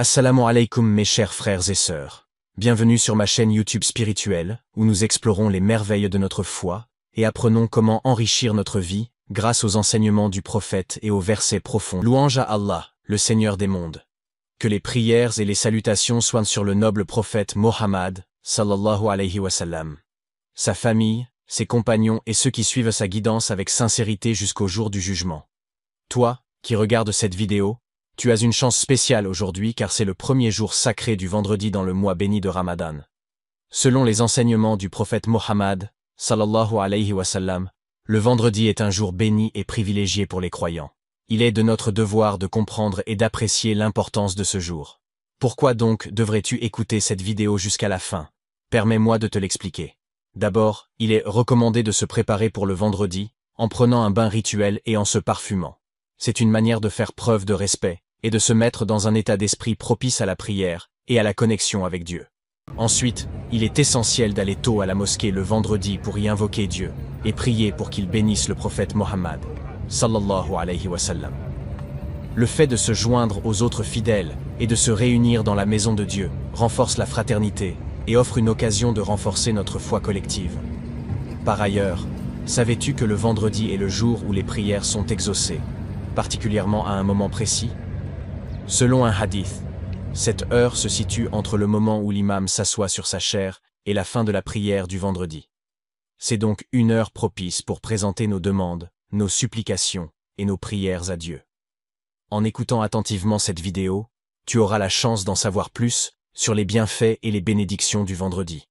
Assalamu alaikum mes chers frères et sœurs. Bienvenue sur ma chaîne YouTube spirituelle, où nous explorons les merveilles de notre foi, et apprenons comment enrichir notre vie, grâce aux enseignements du prophète et aux versets profonds. Louange à Allah, le Seigneur des mondes. Que les prières et les salutations soient sur le noble prophète Mohammed, sallallahu alayhi wa sallam. Sa famille, ses compagnons et ceux qui suivent sa guidance avec sincérité jusqu'au jour du jugement. Toi, qui regardes cette vidéo, tu as une chance spéciale aujourd'hui car c'est le premier jour sacré du vendredi dans le mois béni de Ramadan. Selon les enseignements du prophète Mohammed, sallallahu alayhi wasallam, le vendredi est un jour béni et privilégié pour les croyants. Il est de notre devoir de comprendre et d'apprécier l'importance de ce jour. Pourquoi donc devrais-tu écouter cette vidéo jusqu'à la fin Permets-moi de te l'expliquer. D'abord, il est recommandé de se préparer pour le vendredi, en prenant un bain rituel et en se parfumant. C'est une manière de faire preuve de respect, et de se mettre dans un état d'esprit propice à la prière et à la connexion avec Dieu. Ensuite, il est essentiel d'aller tôt à la mosquée le vendredi pour y invoquer Dieu et prier pour qu'il bénisse le prophète Mohammed. Sallallahu Le fait de se joindre aux autres fidèles et de se réunir dans la maison de Dieu renforce la fraternité et offre une occasion de renforcer notre foi collective. Par ailleurs, savais-tu que le vendredi est le jour où les prières sont exaucées, particulièrement à un moment précis Selon un hadith, cette heure se situe entre le moment où l'imam s'assoit sur sa chair et la fin de la prière du vendredi. C'est donc une heure propice pour présenter nos demandes, nos supplications et nos prières à Dieu. En écoutant attentivement cette vidéo, tu auras la chance d'en savoir plus sur les bienfaits et les bénédictions du vendredi.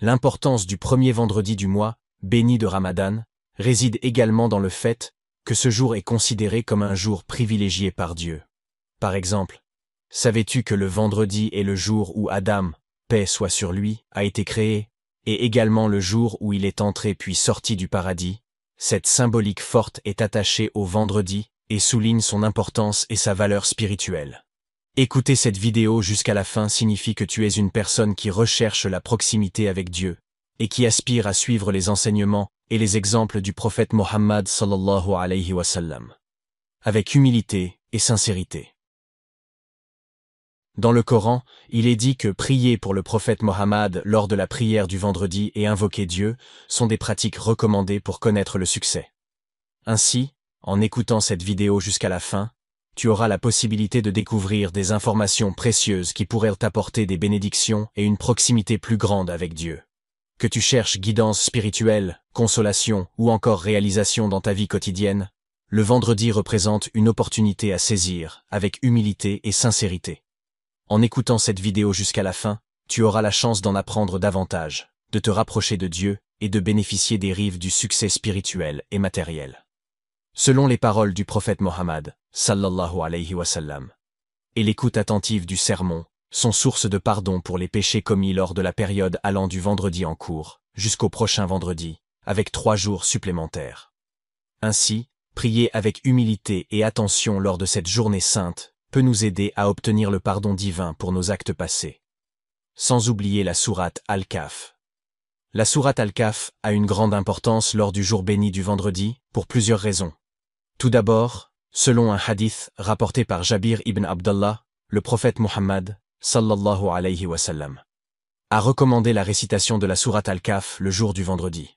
L'importance du premier vendredi du mois, béni de Ramadan, réside également dans le fait que ce jour est considéré comme un jour privilégié par Dieu. Par exemple, savais-tu que le vendredi est le jour où Adam, paix soit sur lui, a été créé, et également le jour où il est entré puis sorti du paradis Cette symbolique forte est attachée au vendredi et souligne son importance et sa valeur spirituelle. Écouter cette vidéo jusqu'à la fin signifie que tu es une personne qui recherche la proximité avec Dieu et qui aspire à suivre les enseignements et les exemples du prophète Mohammed sallallahu alayhi wa sallam, avec humilité et sincérité. Dans le Coran, il est dit que prier pour le prophète Mohammed lors de la prière du vendredi et invoquer Dieu sont des pratiques recommandées pour connaître le succès. Ainsi, en écoutant cette vidéo jusqu'à la fin, tu auras la possibilité de découvrir des informations précieuses qui pourraient t'apporter des bénédictions et une proximité plus grande avec Dieu. Que tu cherches guidance spirituelle, consolation ou encore réalisation dans ta vie quotidienne, le vendredi représente une opportunité à saisir avec humilité et sincérité. En écoutant cette vidéo jusqu'à la fin, tu auras la chance d'en apprendre davantage, de te rapprocher de Dieu et de bénéficier des rives du succès spirituel et matériel. Selon les paroles du prophète Mohammed, sallallahu alayhi wa sallam, et l'écoute attentive du sermon, sont source de pardon pour les péchés commis lors de la période allant du vendredi en cours jusqu'au prochain vendredi, avec trois jours supplémentaires. Ainsi, priez avec humilité et attention lors de cette journée sainte peut nous aider à obtenir le pardon divin pour nos actes passés. Sans oublier la sourate Al-Kaf. La sourate Al-Kaf a une grande importance lors du jour béni du vendredi, pour plusieurs raisons. Tout d'abord, selon un hadith rapporté par Jabir ibn Abdallah, le prophète Muhammad, sallallahu alayhi wa sallam, a recommandé la récitation de la sourate Al-Kaf le jour du vendredi.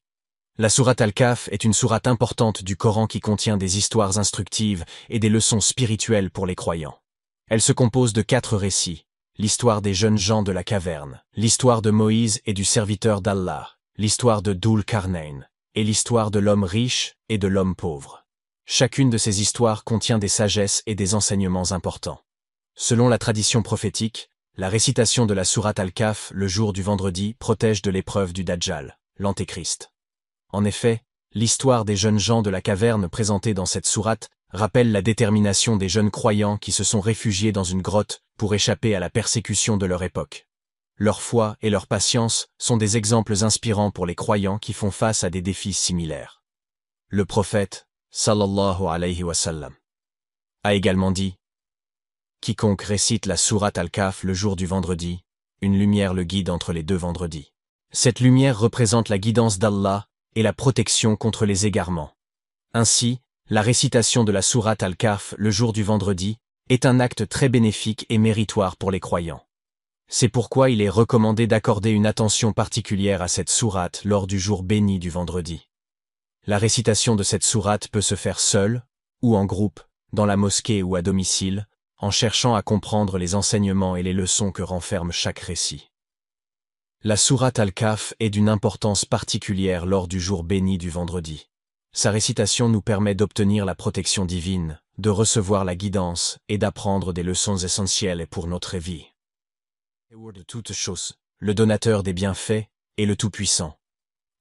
La sourate Al-Kaf est une sourate importante du Coran qui contient des histoires instructives et des leçons spirituelles pour les croyants. Elle se compose de quatre récits. L'histoire des jeunes gens de la caverne, l'histoire de Moïse et du serviteur d'Allah, l'histoire de Doul Karnain, et l'histoire de l'homme riche et de l'homme pauvre. Chacune de ces histoires contient des sagesses et des enseignements importants. Selon la tradition prophétique, la récitation de la sourate Al-Kaf le jour du vendredi protège de l'épreuve du Dajjal, l'Antéchrist. En effet, l'histoire des jeunes gens de la caverne présentée dans cette sourate rappelle la détermination des jeunes croyants qui se sont réfugiés dans une grotte pour échapper à la persécution de leur époque. Leur foi et leur patience sont des exemples inspirants pour les croyants qui font face à des défis similaires. Le prophète, sallallahu alayhi wa sallam, a également dit Quiconque récite la sourate al-Kaf le jour du vendredi, une lumière le guide entre les deux vendredis. Cette lumière représente la guidance d'Allah et la protection contre les égarements. Ainsi, la récitation de la sourate Al-Kaf le jour du vendredi est un acte très bénéfique et méritoire pour les croyants. C'est pourquoi il est recommandé d'accorder une attention particulière à cette sourate lors du jour béni du vendredi. La récitation de cette sourate peut se faire seule, ou en groupe, dans la mosquée ou à domicile, en cherchant à comprendre les enseignements et les leçons que renferme chaque récit. La sourate Al-Kaf est d'une importance particulière lors du jour béni du vendredi. Sa récitation nous permet d'obtenir la protection divine, de recevoir la guidance et d'apprendre des leçons essentielles pour notre vie. le donateur des bienfaits et le Tout-Puissant.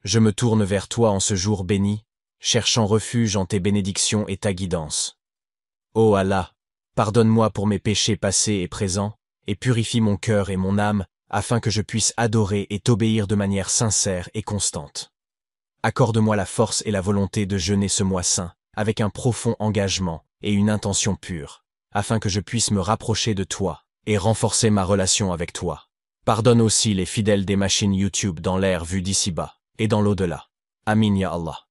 Je me tourne vers toi en ce jour béni, cherchant refuge en tes bénédictions et ta guidance. Ô Allah, pardonne-moi pour mes péchés passés et présents, et purifie mon cœur et mon âme afin que je puisse adorer et t'obéir de manière sincère et constante. Accorde-moi la force et la volonté de jeûner ce mois saint, avec un profond engagement et une intention pure, afin que je puisse me rapprocher de toi et renforcer ma relation avec toi. Pardonne aussi les fidèles des machines YouTube dans l'air vu d'ici-bas et dans l'au-delà. Amin ya Allah.